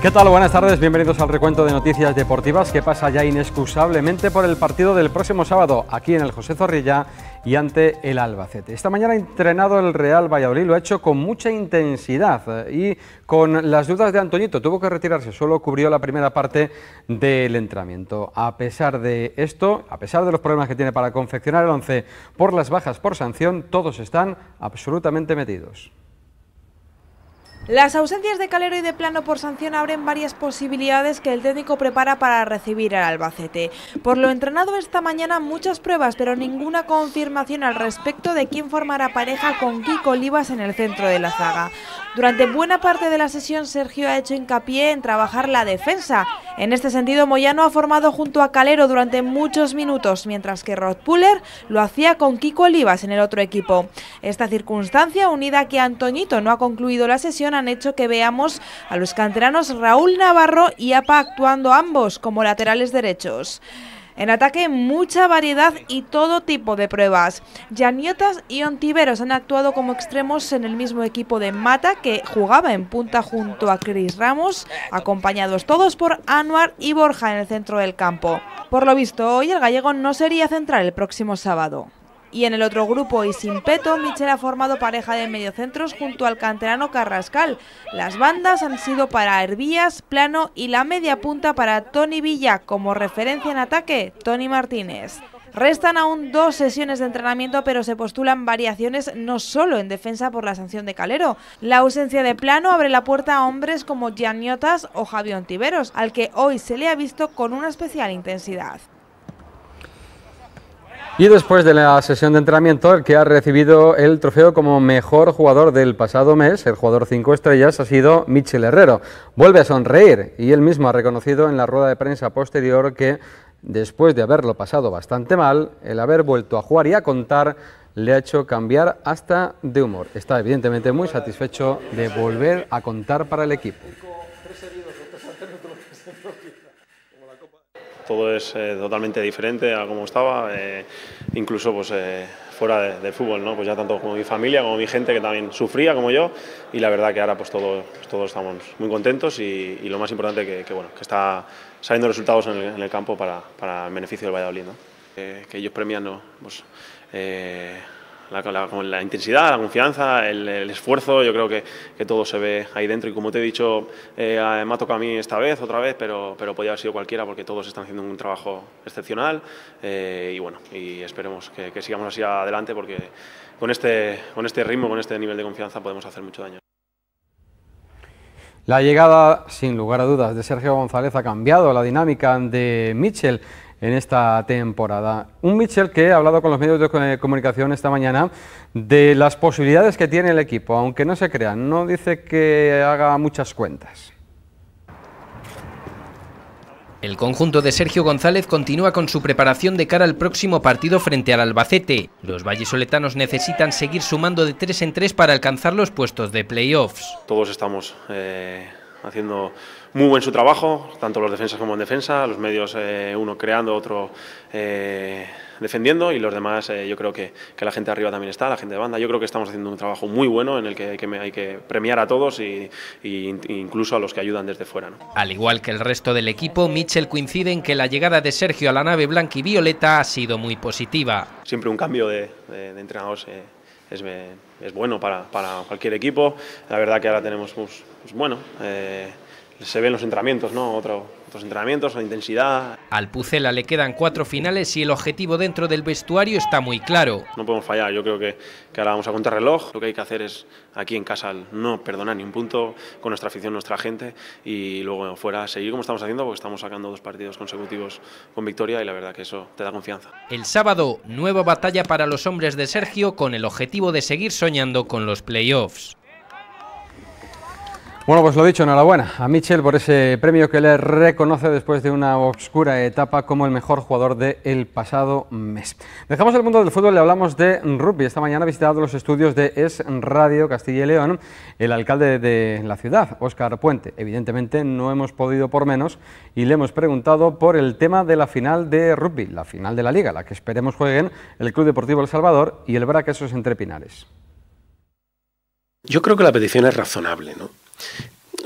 ¿Qué tal? Buenas tardes, bienvenidos al recuento de noticias deportivas que pasa ya inexcusablemente por el partido del próximo sábado aquí en el José Zorrilla y ante el Albacete. Esta mañana ha entrenado el Real Valladolid, lo ha hecho con mucha intensidad eh, y con las dudas de Antoñito, tuvo que retirarse, solo cubrió la primera parte del entrenamiento. A pesar de esto, a pesar de los problemas que tiene para confeccionar el 11 por las bajas por sanción, todos están absolutamente metidos. Las ausencias de Calero y de Plano por sanción abren varias posibilidades que el técnico prepara para recibir al Albacete. Por lo entrenado esta mañana muchas pruebas, pero ninguna confirmación al respecto de quién formará pareja con Kiko Olivas en el centro de la zaga. Durante buena parte de la sesión Sergio ha hecho hincapié en trabajar la defensa. En este sentido Moyano ha formado junto a Calero durante muchos minutos, mientras que Rod Puller lo hacía con Kiko Olivas en el otro equipo. Esta circunstancia, unida a que Antoñito no ha concluido la sesión, han hecho que veamos a los canteranos Raúl Navarro y APA actuando ambos como laterales derechos. En ataque, mucha variedad y todo tipo de pruebas. Yaniotas y Ontiveros han actuado como extremos en el mismo equipo de Mata, que jugaba en punta junto a Cris Ramos, acompañados todos por Anuar y Borja en el centro del campo. Por lo visto, hoy el gallego no sería central el próximo sábado. Y en el otro grupo y sin peto, Michel ha formado pareja de mediocentros junto al canterano Carrascal. Las bandas han sido para Herbías, Plano y la media punta para Tony Villa, como referencia en ataque, Tony Martínez. Restan aún dos sesiones de entrenamiento, pero se postulan variaciones no solo en defensa por la sanción de Calero. La ausencia de plano abre la puerta a hombres como Gianniotas o Javier Tiveros, al que hoy se le ha visto con una especial intensidad. Y después de la sesión de entrenamiento, el que ha recibido el trofeo como mejor jugador del pasado mes, el jugador 5 estrellas, ha sido Michel Herrero. Vuelve a sonreír y él mismo ha reconocido en la rueda de prensa posterior que, después de haberlo pasado bastante mal, el haber vuelto a jugar y a contar le ha hecho cambiar hasta de humor. Está evidentemente muy satisfecho de volver a contar para el equipo. todo es eh, totalmente diferente a como estaba, eh, incluso pues eh, fuera de, del fútbol, ¿no? Pues ya tanto como mi familia, como mi gente que también sufría como yo y la verdad que ahora pues todos, pues, todos estamos muy contentos y, lo más importante que, que, bueno, que está saliendo resultados en el, campo para, para, el beneficio del Valladolid, ¿no? que ellos premian, ¿no? pues, la, la intensidad, la confianza, el, esfuerzo, yo creo que, todo se ve ahí dentro. Y como te he dicho, eh, me ha tocado a mí esta vez, otra vez, pero, pero podía haber sido cualquiera porque todos están haciendo un trabajo excepcional. Eh, y bueno, y esperemos que, sigamos así adelante porque con este, con este ritmo, con este nivel de confianza podemos hacer mucho daño. La llegada, sin lugar a dudas, de Sergio González ha cambiado la dinámica de Mitchell en esta temporada. Un Mitchell que ha hablado con los medios de eh, comunicación esta mañana de las posibilidades que tiene el equipo, aunque no se crean, no dice que haga muchas cuentas. El conjunto de Sergio González continúa con su preparación de cara al próximo partido frente al Albacete. Los vallisoletanos necesitan seguir sumando de tres en tres para alcanzar los puestos de playoffs. Todos estamos eh, haciendo muy buen su trabajo, tanto los defensas como en defensa, los medios eh, uno creando, otro eh, defendiendo y los demás eh, yo creo que, la gente arriba también está, la gente de banda. Yo creo que estamos haciendo un trabajo muy bueno en el que hay que, premiar a todos e incluso a los que ayudan desde fuera. Al igual que el resto del equipo, Mitchell coincide en que la llegada de Sergio a la nave blanca y violeta ha sido muy positiva. Siempre un cambio de, entrenados. de es, es bueno para, para, cualquier equipo. La verdad que ahora tenemos, pues, pues bueno, eh, se ven los entrenamientos, ¿no? otros entrenamientos, la intensidad. Al Pucela le quedan cuatro finales y el objetivo dentro del vestuario está muy claro. No podemos fallar, yo creo que, ahora vamos a contar reloj. Lo que hay que hacer es aquí en casa no perdonar ni un punto con nuestra afición, nuestra gente y luego fuera seguir como estamos haciendo porque estamos sacando dos partidos consecutivos con victoria y la verdad que eso te da confianza. El sábado, nueva batalla para los hombres de Sergio con el objetivo de seguir soñando con los playoffs. Bueno, pues lo dicho, enhorabuena a Michel por ese premio que le reconoce después de una oscura etapa como el mejor jugador del pasado mes. Dejamos el mundo del fútbol y hablamos de rugby. Esta mañana ha visitado los estudios de Es Radio Castilla y León el alcalde de la ciudad, Óscar Puente. Evidentemente no hemos podido por menos y le hemos preguntado por el tema de la final de rugby, la final de la liga, la que esperemos jueguen el Club Deportivo El Salvador y el Braquesos Entre Pinares. Yo creo que la petición es razonable, ¿no?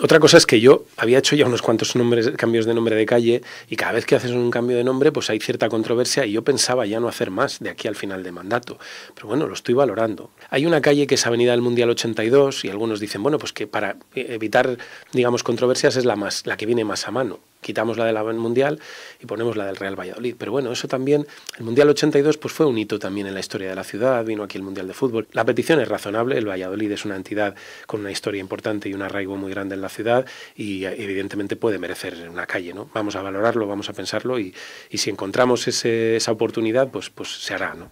Otra cosa es que yo había hecho ya unos cuantos nombres, cambios de nombre de calle y cada vez que haces un cambio de nombre pues hay cierta controversia y yo pensaba ya no hacer más de aquí al final de mandato. Pero bueno, lo estoy valorando. Hay una calle que es Avenida del Mundial 82 y algunos dicen, bueno, pues que para eh, evitar, digamos, controversias es la, más, la que viene más a mano quitamos la del Mundial y ponemos la del Real Valladolid. Pero bueno, eso también, el Mundial 82 pues fue un hito también en la historia de la ciudad, vino aquí el Mundial de Fútbol. La petición es razonable, el Valladolid es una entidad con una historia importante y un arraigo muy grande en la ciudad y evidentemente puede merecer una calle, ¿no? Vamos a valorarlo, vamos a pensarlo y, si encontramos esa oportunidad, pues, pues se hará, ¿no?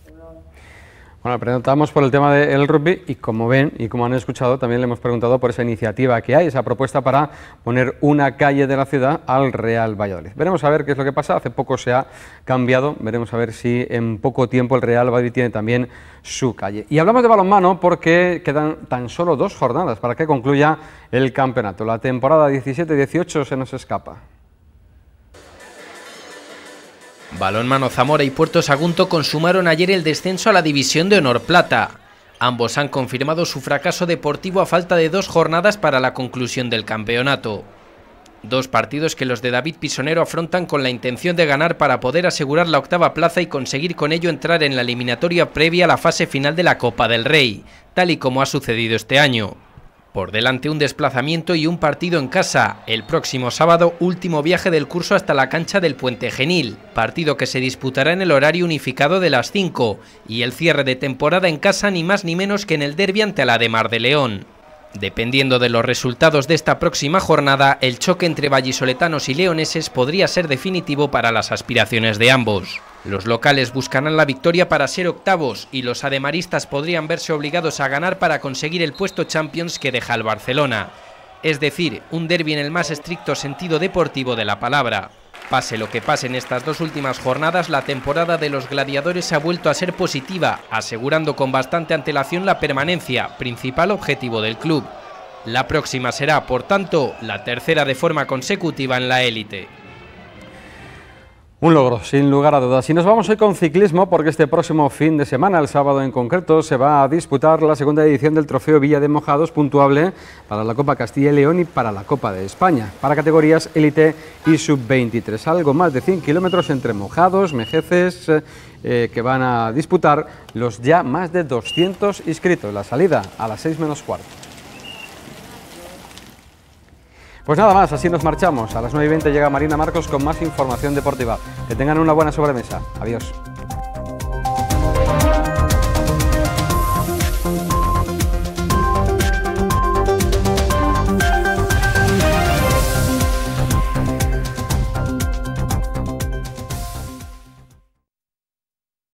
Bueno, preguntamos por el tema del rugby y como ven y como han escuchado, también le hemos preguntado por esa iniciativa que hay, esa propuesta para poner una calle de la ciudad al Real Valladolid. Veremos a ver qué es lo que pasa, hace poco se ha cambiado, veremos a ver si en poco tiempo el Real Valladolid tiene también su calle. Y hablamos de balonmano porque quedan tan solo dos jornadas para que concluya el campeonato. La temporada 17-18 se nos escapa. Balonmano Zamora y Puerto Sagunto consumaron ayer el descenso a la División de Honor Plata. Ambos han confirmado su fracaso deportivo a falta de dos jornadas para la conclusión del campeonato. Dos partidos que los de David Pisonero afrontan con la intención de ganar para poder asegurar la octava plaza y conseguir con ello entrar en la eliminatoria previa a la fase final de la Copa del Rey, tal y como ha sucedido este año. Por delante un desplazamiento y un partido en casa. El próximo sábado, último viaje del curso hasta la cancha del Puente Genil, partido que se disputará en el horario unificado de las 5, y el cierre de temporada en casa ni más ni menos que en el derbi ante la de Mar de León. Dependiendo de los resultados de esta próxima jornada, el choque entre vallisoletanos y leoneses podría ser definitivo para las aspiraciones de ambos. Los locales buscarán la victoria para ser octavos y los ademaristas podrían verse obligados a ganar para conseguir el puesto Champions que deja el Barcelona. Es decir, un derby en el más estricto sentido deportivo de la palabra. Pase lo que pase en estas dos últimas jornadas, la temporada de los gladiadores ha vuelto a ser positiva, asegurando con bastante antelación la permanencia, principal objetivo del club. La próxima será, por tanto, la tercera de forma consecutiva en la élite. Un logro, sin lugar a dudas. Y nos vamos hoy con ciclismo, porque este próximo fin de semana, el sábado en concreto, se va a disputar la segunda edición del Trofeo Villa de Mojados, puntuable para la Copa Castilla y León y para la Copa de España, para categorías élite y sub-23. Algo más de 100 kilómetros entre mojados, mejeces, eh, eh, que van a disputar los ya más de 200 inscritos. La salida a las 6 menos cuarto. Pues nada más, así nos marchamos. A las 9 y 20 llega Marina Marcos con más información deportiva. Que tengan una buena sobremesa. Adiós.